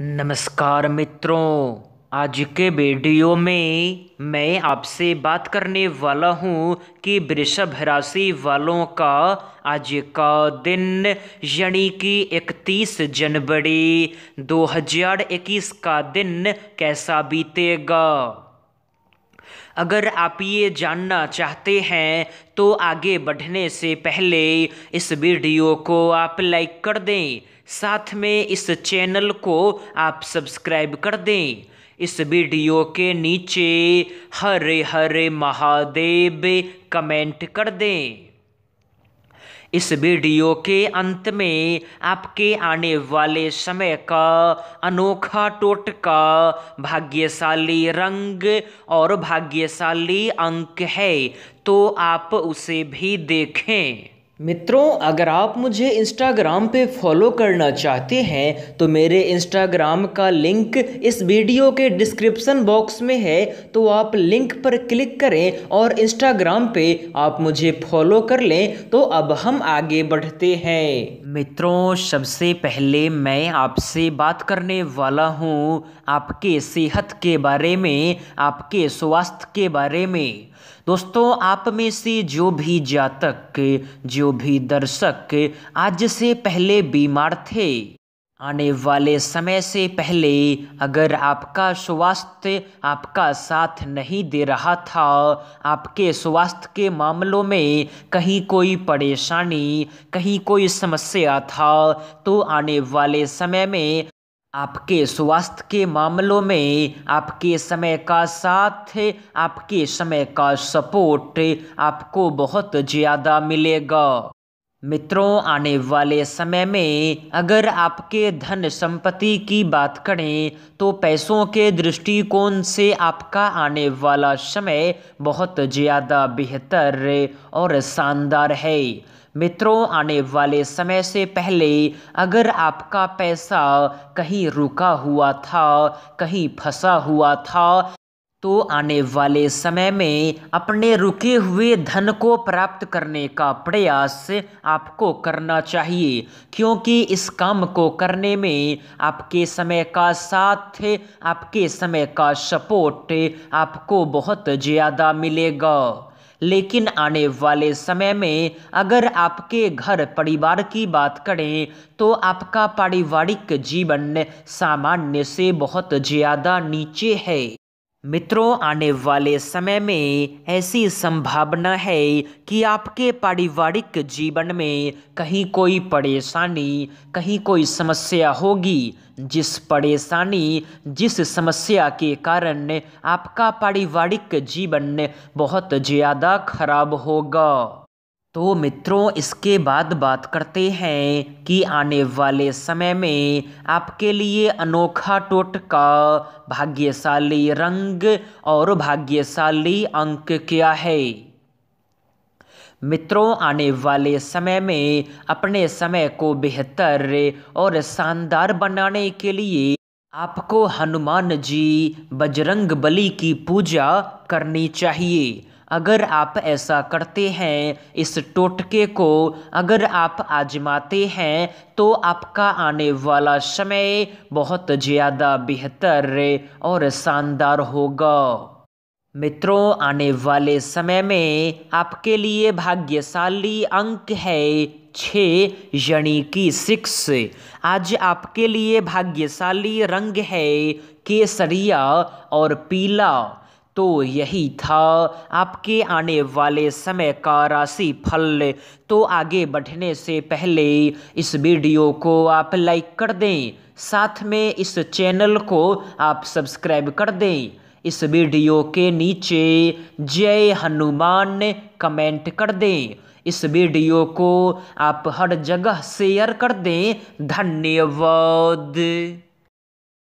नमस्कार मित्रों आज के वीडियो में मैं आपसे बात करने वाला हूँ कि वृषभ राशि वालों का आज का दिन यानी कि 31 जनवरी 2021 का दिन कैसा बीतेगा अगर आप ये जानना चाहते हैं तो आगे बढ़ने से पहले इस वीडियो को आप लाइक कर दें साथ में इस चैनल को आप सब्सक्राइब कर दें इस वीडियो के नीचे हरे हरे महादेव कमेंट कर दें इस वीडियो के अंत में आपके आने वाले समय का अनोखा टोटका भाग्यशाली रंग और भाग्यशाली अंक है तो आप उसे भी देखें मित्रों अगर आप मुझे इंस्टाग्राम पे फॉलो करना चाहते हैं तो मेरे इंस्टाग्राम का लिंक इस वीडियो के डिस्क्रिप्शन बॉक्स में है तो आप लिंक पर क्लिक करें और इंस्टाग्राम पे आप मुझे फॉलो कर लें तो अब हम आगे बढ़ते हैं मित्रों सबसे पहले मैं आपसे बात करने वाला हूँ आपके सेहत के बारे में आपके स्वास्थ्य के बारे में दोस्तों आप में से जो भी जातक जो भी दर्शक आज से पहले बीमार थे आने वाले समय से पहले अगर आपका स्वास्थ्य आपका साथ नहीं दे रहा था आपके स्वास्थ्य के मामलों में कहीं कोई परेशानी कहीं कोई समस्या था तो आने वाले समय में आपके स्वास्थ्य के मामलों में आपके समय का साथ आपके समय का सपोर्ट आपको बहुत ज़्यादा मिलेगा मित्रों आने वाले समय में अगर आपके धन संपत्ति की बात करें तो पैसों के दृष्टिकोण से आपका आने वाला समय बहुत ज़्यादा बेहतर और शानदार है मित्रों आने वाले समय से पहले अगर आपका पैसा कहीं रुका हुआ था कहीं फंसा हुआ था तो आने वाले समय में अपने रुके हुए धन को प्राप्त करने का प्रयास आपको करना चाहिए क्योंकि इस काम को करने में आपके समय का साथ आपके समय का सपोर्ट आपको बहुत ज़्यादा मिलेगा लेकिन आने वाले समय में अगर आपके घर परिवार की बात करें तो आपका पारिवारिक जीवन सामान्य से बहुत ज़्यादा नीचे है मित्रों आने वाले समय में ऐसी संभावना है कि आपके पारिवारिक जीवन में कहीं कोई परेशानी कहीं कोई समस्या होगी जिस परेशानी जिस समस्या के कारण आपका पारिवारिक जीवन बहुत ज़्यादा खराब होगा तो मित्रों इसके बाद बात करते हैं कि आने वाले समय में आपके लिए अनोखा टोटका भाग्यशाली रंग और भाग्यशाली अंक क्या है मित्रों आने वाले समय में अपने समय को बेहतर और शानदार बनाने के लिए आपको हनुमान जी बजरंग बली की पूजा करनी चाहिए अगर आप ऐसा करते हैं इस टोटके को अगर आप आजमाते हैं तो आपका आने वाला समय बहुत ज़्यादा बेहतर और शानदार होगा मित्रों आने वाले समय में आपके लिए भाग्यशाली अंक है छः यानी कि सिक्स आज आपके लिए भाग्यशाली रंग है केसरिया और पीला तो यही था आपके आने वाले समय का राशि फल तो आगे बढ़ने से पहले इस वीडियो को आप लाइक कर दें साथ में इस चैनल को आप सब्सक्राइब कर दें इस वीडियो के नीचे जय हनुमान कमेंट कर दें इस वीडियो को आप हर जगह शेयर कर दें धन्यवाद